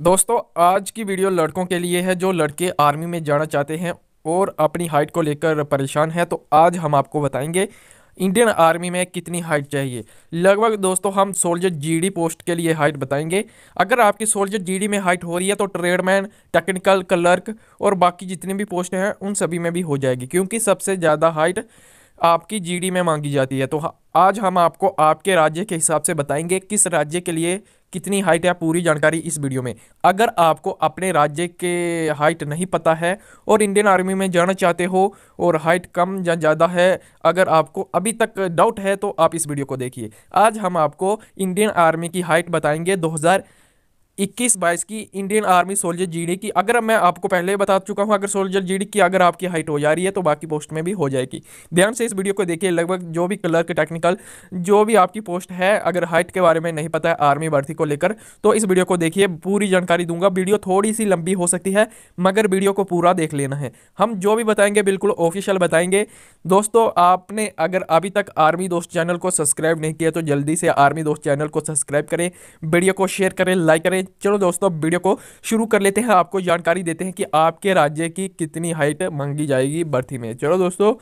दोस्तों आज की वीडियो लड़कों के लिए है जो लड़के आर्मी में जाना चाहते हैं और अपनी हाइट को लेकर परेशान है तो आज हम आपको बताएंगे इंडियन आर्मी में कितनी हाइट चाहिए लगभग दोस्तों हम सोल्जर जीडी पोस्ट के लिए हाइट बताएंगे अगर आपकी सोल्जर जीडी में हाइट हो रही है तो ट्रेडमैन टेक्निकल क्लर्क और बाकी जितनी भी पोस्ट हैं उन सभी में भी हो जाएगी क्योंकि सबसे ज़्यादा हाइट आपकी जीडी में मांगी जाती है तो आज हम आपको आपके राज्य के हिसाब से बताएंगे किस राज्य के लिए कितनी हाइट है पूरी जानकारी इस वीडियो में अगर आपको अपने राज्य के हाइट नहीं पता है और इंडियन आर्मी में जाना चाहते हो और हाइट कम या ज़्यादा है अगर आपको अभी तक डाउट है तो आप इस वीडियो को देखिए आज हम आपको इंडियन आर्मी की हाइट बताएंगे दो इक्कीस बाईस की इंडियन आर्मी सोल्जर जीडी की अगर मैं आपको पहले बता चुका हूँ अगर सोल्जर जीडी की अगर आपकी हाइट हो जा रही है तो बाकी पोस्ट में भी हो जाएगी ध्यान से इस वीडियो को देखिए लगभग जो भी क्लर्क टेक्निकल जो भी आपकी पोस्ट है अगर हाइट के बारे में नहीं पता है आर्मी भर्ती को लेकर तो इस वीडियो को देखिए पूरी जानकारी दूंगा वीडियो थोड़ी सी लंबी हो सकती है मगर वीडियो को पूरा देख लेना है हम जो भी बताएंगे बिल्कुल ऑफिशियल बताएंगे दोस्तों आपने अगर अभी तक आर्मी दोस्त चैनल को सब्सक्राइब नहीं किया तो जल्दी से आर्मी दोस्त चैनल को सब्सक्राइब करें वीडियो को शेयर करें लाइक करें चलो दोस्तों अब वीडियो को शुरू कर लेते हैं आपको जानकारी देते हैं कि आपके राज्य की कितनी हाइट मांगी जाएगी भर्ती में चलो दोस्तों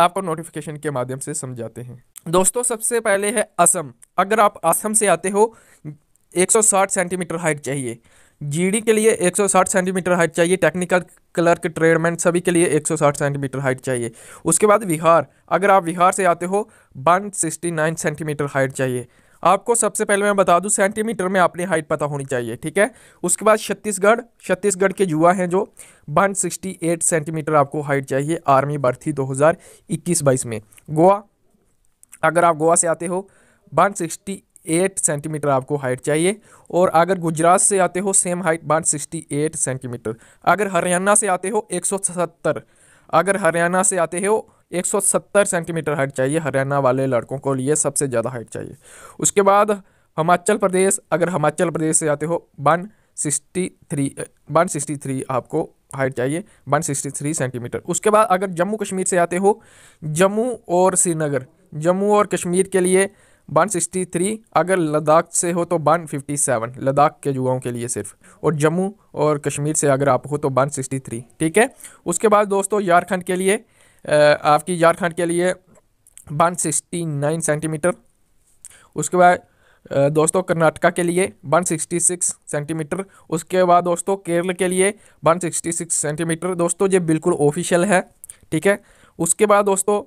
आपको नोटिफिकेशन के माध्यम से समझाते हैं दोस्तों सबसे पहले है असम अगर आप असम से आते हो 160 सेंटीमीटर हाइट चाहिए जीडी के लिए 160 सेंटीमीटर हाइट चाहिए टेक्निकल क्लर्क ट्रेडमैन सभी के लिए 160 सेंटीमीटर हाइट चाहिए उसके बाद बिहार अगर आप बिहार से आते हो 169 सेंटीमीटर हाइट चाहिए आपको सबसे पहले मैं बता दूं सेंटीमीटर में आपने हाइट पता होनी चाहिए ठीक है उसके बाद छत्तीसगढ़ छत्तीसगढ़ के युवा हैं जो 168 सेंटीमीटर आपको हाइट चाहिए आर्मी भर्ती 2021-22 में गोवा अगर आप गोवा से आते हो 168 सेंटीमीटर आपको हाइट चाहिए और अगर गुजरात से आते हो सेम हाइट एट सेंटीमीटर अगर हरियाणा से आते हो 177 अगर हरियाणा से आते हो 170 सेंटीमीटर हाइट चाहिए हरियाणा वाले लड़कों को लिए सबसे ज़्यादा हाइट चाहिए उसके बाद हिमाचल प्रदेश अगर हिमाचल प्रदेश से जाते हो one sixty three one sixty three आपको हाइट चाहिए वन सिक्सटी थ्री सेंटीमीटर उसके बाद अगर जम्मू कश्मीर से आते हो जम्मू और श्रीनगर जम्मू और कश्मीर के लिए वन सिक्सटी थ्री अगर लद्दाख से हो तो वन फिफ्टी सेवन लद्दाख के युवाओं के लिए सिर्फ और जम्मू और कश्मीर से अगर आप हो तो वन सिक्सटी थ्री ठीक है उसके बाद दोस्तों झारखंड के लिए आपकी झारखंड के लिए वन सिक्सटी नाइन सेंटीमीटर उसके बाद दोस्तों कर्नाटका के लिए वन सिक्सटी सिक्स सेंटीमीटर उसके बाद दोस्तों केरल के लिए वन सिक्सटी सिक्स सेंटीमीटर दोस्तों ये बिल्कुल ऑफिशियल है ठीक है उसके बाद दोस्तों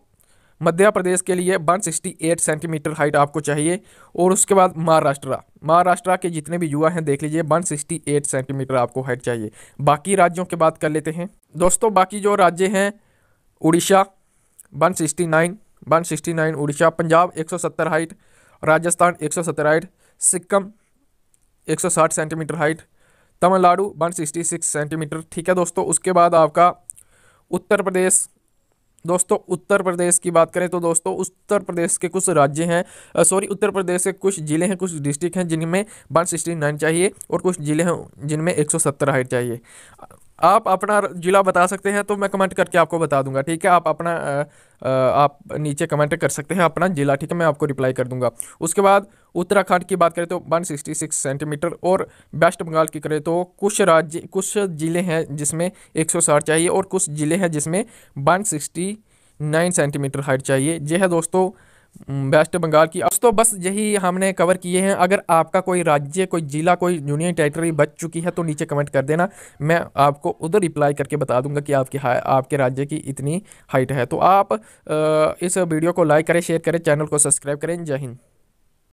मध्य प्रदेश के लिए one sixty eight centimetre height आपको चाहिए और उसके बाद महाराष्ट्र महाराष्ट्र के जितने भी युवा हैं देख लीजिए वन सिक्सटी एट सेंटीमीटर आपको हाइट चाहिए बाकी राज्यों की बात कर लेते हैं दोस्तों बाकी जो राज्य हैं Orissa 169 nine Orissa Punjab 170 height Rajasthan 170 height Sikkim 160 centimetre height Tamil Nadu 166 centimetre ठीक है दोस्तों उसके बाद आपका उत्तर प्रदेश दोस्तों उत्तर प्रदेश की बात करें तो दोस्तों उत्तर प्रदेश के कुछ राज्य हैं सॉरी उत्तर प्रदेश के कुछ ज़िले हैं कुछ डिस्ट्रिक्ट हैं जिनमें वन सिक्सटी नाइन चाहिए और कुछ ज़िले हैं जिनमें एक सौ सत्तर हाइट चाहिए आप अपना ज़िला बता सकते हैं तो मैं कमेंट करके आपको बता दूंगा ठीक है आप अपना आप नीचे कमेंट कर सकते हैं अपना ज़िला ठीक है मैं आपको रिप्लाई कर दूंगा उसके बाद उत्तराखंड की बात करें तो 166 सेंटीमीटर और वेस्ट बंगाल की करें तो कुछ राज्य कुछ ज़िले हैं जिसमें एक चाहिए और कुछ ज़िले हैं जिसमें वन सेंटीमीटर हाइट चाहिए यह है दोस्तों हम्म, वेस्ट बंगाल की तो बस यही हमने कवर किए हैं अगर आपका कोई राज्य कोई ज़िला कोई यूनियन टेरिटरी बच चुकी है तो नीचे कमेंट कर देना मैं आपको उधर रिप्लाई करके बता दूंगा कि आपके आपके राज्य की इतनी हाइट है तो आप इस वीडियो को लाइक करें शेयर करें चैनल को सब्सक्राइब करें जय हिंद